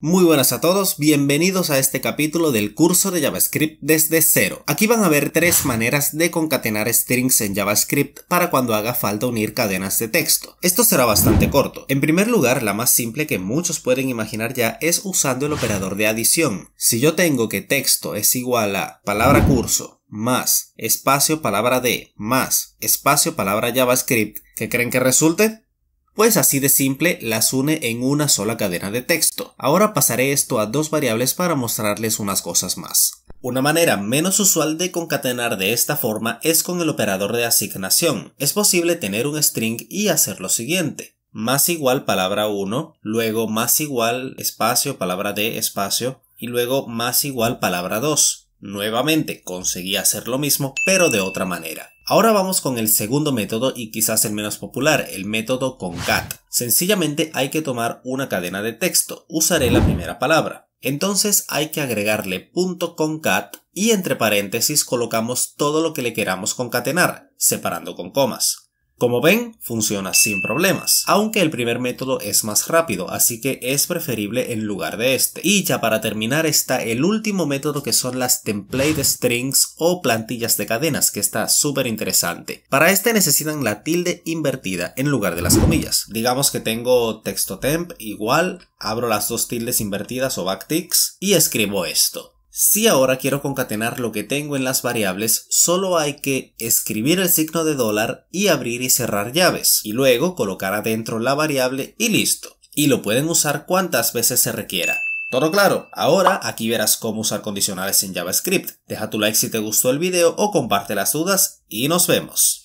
Muy buenas a todos, bienvenidos a este capítulo del curso de JavaScript desde cero. Aquí van a ver tres maneras de concatenar strings en JavaScript para cuando haga falta unir cadenas de texto. Esto será bastante corto. En primer lugar, la más simple que muchos pueden imaginar ya es usando el operador de adición. Si yo tengo que texto es igual a palabra curso más espacio palabra de más espacio palabra JavaScript, ¿qué creen que resulte? pues así de simple las une en una sola cadena de texto. Ahora pasaré esto a dos variables para mostrarles unas cosas más. Una manera menos usual de concatenar de esta forma es con el operador de asignación. Es posible tener un string y hacer lo siguiente más igual palabra 1, luego más igual espacio, palabra de espacio, y luego más igual palabra 2. Nuevamente conseguí hacer lo mismo, pero de otra manera. Ahora vamos con el segundo método y quizás el menos popular, el método concat. Sencillamente hay que tomar una cadena de texto, usaré la primera palabra. Entonces hay que agregarle punto .concat y entre paréntesis colocamos todo lo que le queramos concatenar, separando con comas. Como ven, funciona sin problemas, aunque el primer método es más rápido, así que es preferible en lugar de este. Y ya para terminar está el último método que son las template strings o plantillas de cadenas, que está súper interesante. Para este necesitan la tilde invertida en lugar de las comillas. Digamos que tengo texto temp igual, abro las dos tildes invertidas o backticks y escribo esto. Si ahora quiero concatenar lo que tengo en las variables, solo hay que escribir el signo de dólar y abrir y cerrar llaves, y luego colocar adentro la variable y listo. Y lo pueden usar cuantas veces se requiera. Todo claro, ahora aquí verás cómo usar condicionales en JavaScript. Deja tu like si te gustó el video o comparte las dudas y nos vemos.